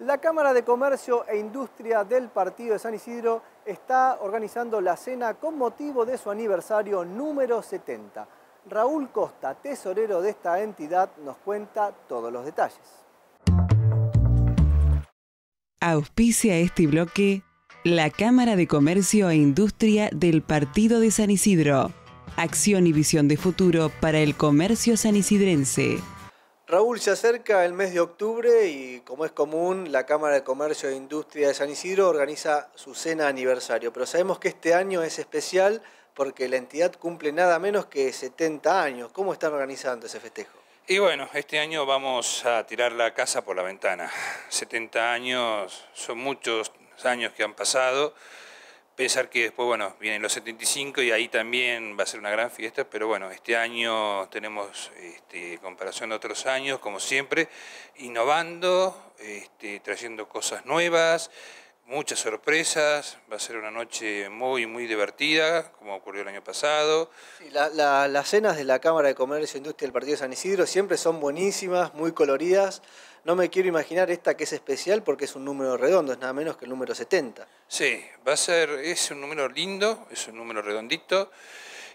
La Cámara de Comercio e Industria del Partido de San Isidro está organizando la cena con motivo de su aniversario número 70. Raúl Costa, tesorero de esta entidad, nos cuenta todos los detalles. Auspicia este bloque la Cámara de Comercio e Industria del Partido de San Isidro. Acción y visión de futuro para el comercio sanisidrense. Raúl, se acerca el mes de octubre y como es común, la Cámara de Comercio e Industria de San Isidro organiza su cena aniversario, pero sabemos que este año es especial porque la entidad cumple nada menos que 70 años. ¿Cómo están organizando ese festejo? Y bueno, este año vamos a tirar la casa por la ventana. 70 años, son muchos años que han pasado pensar que después, bueno, vienen los 75 y ahí también va a ser una gran fiesta, pero bueno, este año tenemos, este, comparación de otros años, como siempre, innovando, este, trayendo cosas nuevas, muchas sorpresas, va a ser una noche muy, muy divertida, como ocurrió el año pasado. las cenas de la Cámara de Comercio, e Industria del Partido San Isidro siempre son buenísimas, muy coloridas. No me quiero imaginar esta que es especial porque es un número redondo, es nada menos que el número 70. Sí, va a ser, es un número lindo, es un número redondito.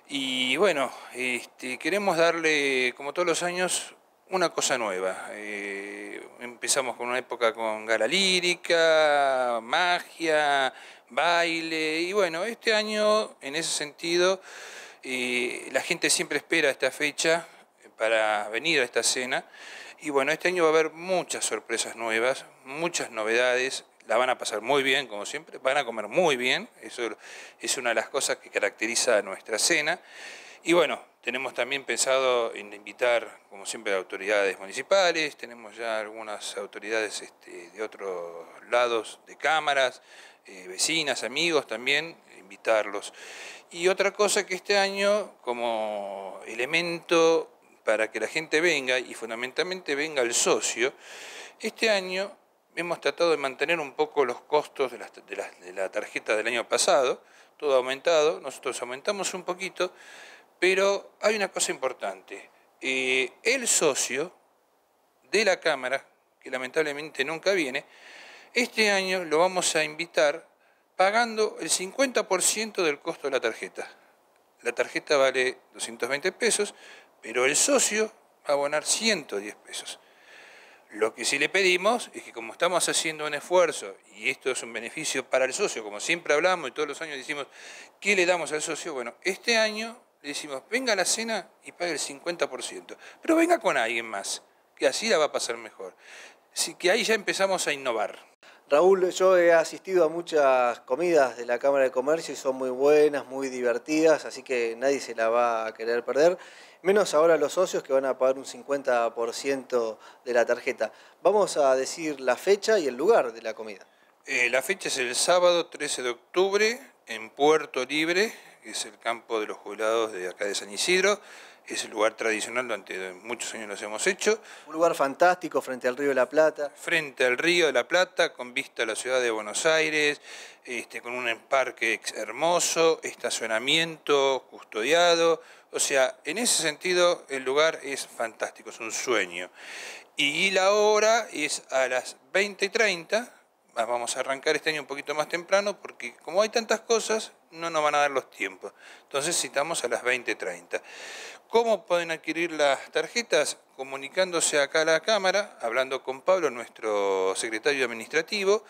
Y bueno, este, queremos darle, como todos los años, una cosa nueva. Eh, empezamos con una época con gala lírica, magia, baile, y bueno, este año, en ese sentido, eh, la gente siempre espera esta fecha para venir a esta cena. Y bueno, este año va a haber muchas sorpresas nuevas, muchas novedades, la van a pasar muy bien, como siempre, van a comer muy bien, eso es una de las cosas que caracteriza a nuestra cena. Y bueno, tenemos también pensado en invitar, como siempre, a autoridades municipales, tenemos ya algunas autoridades este, de otros lados, de cámaras, eh, vecinas, amigos también, invitarlos. Y otra cosa que este año, como elemento para que la gente venga y fundamentalmente venga el socio, este año hemos tratado de mantener un poco los costos de la, tarjeta del año pasado, todo aumentado, nosotros aumentamos un poquito, pero hay una cosa importante, eh, el socio de la Cámara, que lamentablemente nunca viene, este año lo vamos a invitar pagando el 50% del costo de la tarjeta. La tarjeta vale 220 pesos, pero el socio va a abonar 110 pesos. Lo que sí le pedimos es que como estamos haciendo un esfuerzo, y esto es un beneficio para el socio, como siempre hablamos y todos los años decimos, ¿qué le damos al socio? Bueno, este año le decimos, venga a la cena y pague el 50%, pero venga con alguien más, que así la va a pasar mejor. Así que ahí ya empezamos a innovar. Raúl, yo he asistido a muchas comidas de la Cámara de Comercio y son muy buenas, muy divertidas, así que nadie se la va a querer perder, menos ahora los socios que van a pagar un 50% de la tarjeta. Vamos a decir la fecha y el lugar de la comida. Eh, la fecha es el sábado 13 de octubre en Puerto Libre, que es el campo de los jubilados de acá de San Isidro es el lugar tradicional, durante muchos años los hemos hecho. Un lugar fantástico frente al río de la Plata. Frente al río de la Plata, con vista a la ciudad de Buenos Aires, este, con un parque hermoso, estacionamiento custodiado. O sea, en ese sentido el lugar es fantástico, es un sueño. Y la hora es a las 20 y 30, Ah, vamos a arrancar este año un poquito más temprano porque como hay tantas cosas, no nos van a dar los tiempos. Entonces citamos a las 20.30. ¿Cómo pueden adquirir las tarjetas? Comunicándose acá a la Cámara, hablando con Pablo, nuestro secretario administrativo,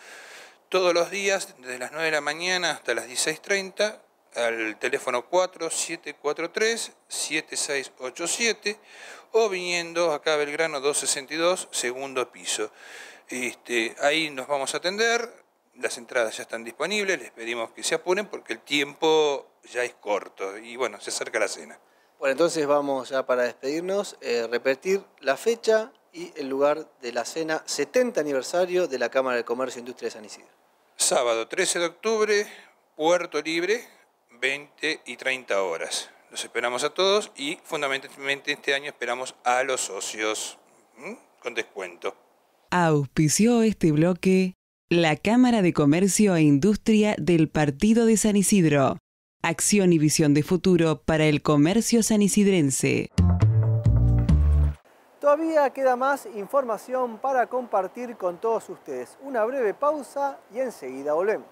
todos los días, desde las 9 de la mañana hasta las 16.30, al teléfono 4743-7687 o viniendo acá a Belgrano 262, segundo piso. Este, ahí nos vamos a atender, las entradas ya están disponibles, les pedimos que se apuren porque el tiempo ya es corto y bueno, se acerca la cena. Bueno, entonces vamos ya para despedirnos, eh, repetir la fecha y el lugar de la cena 70 aniversario de la Cámara de Comercio e Industria de San Isidro. Sábado 13 de octubre, Puerto Libre, 20 y 30 horas. Los esperamos a todos y fundamentalmente este año esperamos a los socios con descuento. Auspició este bloque la Cámara de Comercio e Industria del Partido de San Isidro. Acción y visión de futuro para el comercio sanisidrense. Todavía queda más información para compartir con todos ustedes. Una breve pausa y enseguida volvemos.